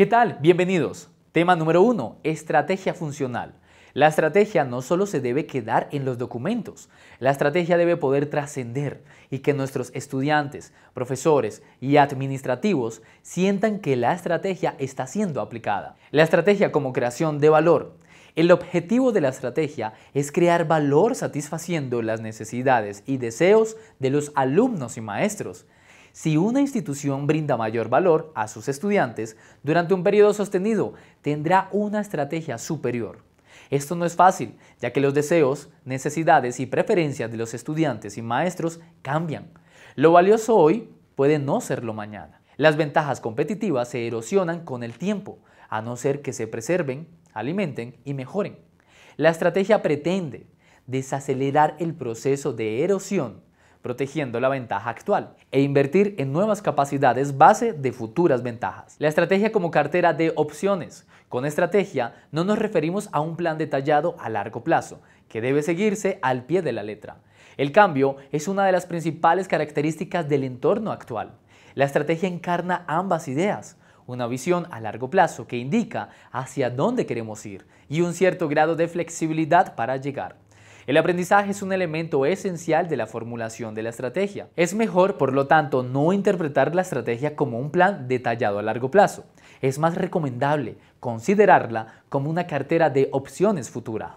¿Qué tal? Bienvenidos. Tema número 1. Estrategia funcional. La estrategia no solo se debe quedar en los documentos, la estrategia debe poder trascender y que nuestros estudiantes, profesores y administrativos sientan que la estrategia está siendo aplicada. La estrategia como creación de valor. El objetivo de la estrategia es crear valor satisfaciendo las necesidades y deseos de los alumnos y maestros. Si una institución brinda mayor valor a sus estudiantes durante un periodo sostenido, tendrá una estrategia superior. Esto no es fácil, ya que los deseos, necesidades y preferencias de los estudiantes y maestros cambian. Lo valioso hoy puede no serlo mañana. Las ventajas competitivas se erosionan con el tiempo, a no ser que se preserven, alimenten y mejoren. La estrategia pretende desacelerar el proceso de erosión protegiendo la ventaja actual e invertir en nuevas capacidades base de futuras ventajas. La estrategia como cartera de opciones. Con estrategia no nos referimos a un plan detallado a largo plazo, que debe seguirse al pie de la letra. El cambio es una de las principales características del entorno actual. La estrategia encarna ambas ideas, una visión a largo plazo que indica hacia dónde queremos ir y un cierto grado de flexibilidad para llegar. El aprendizaje es un elemento esencial de la formulación de la estrategia. Es mejor, por lo tanto, no interpretar la estrategia como un plan detallado a largo plazo. Es más recomendable considerarla como una cartera de opciones futura.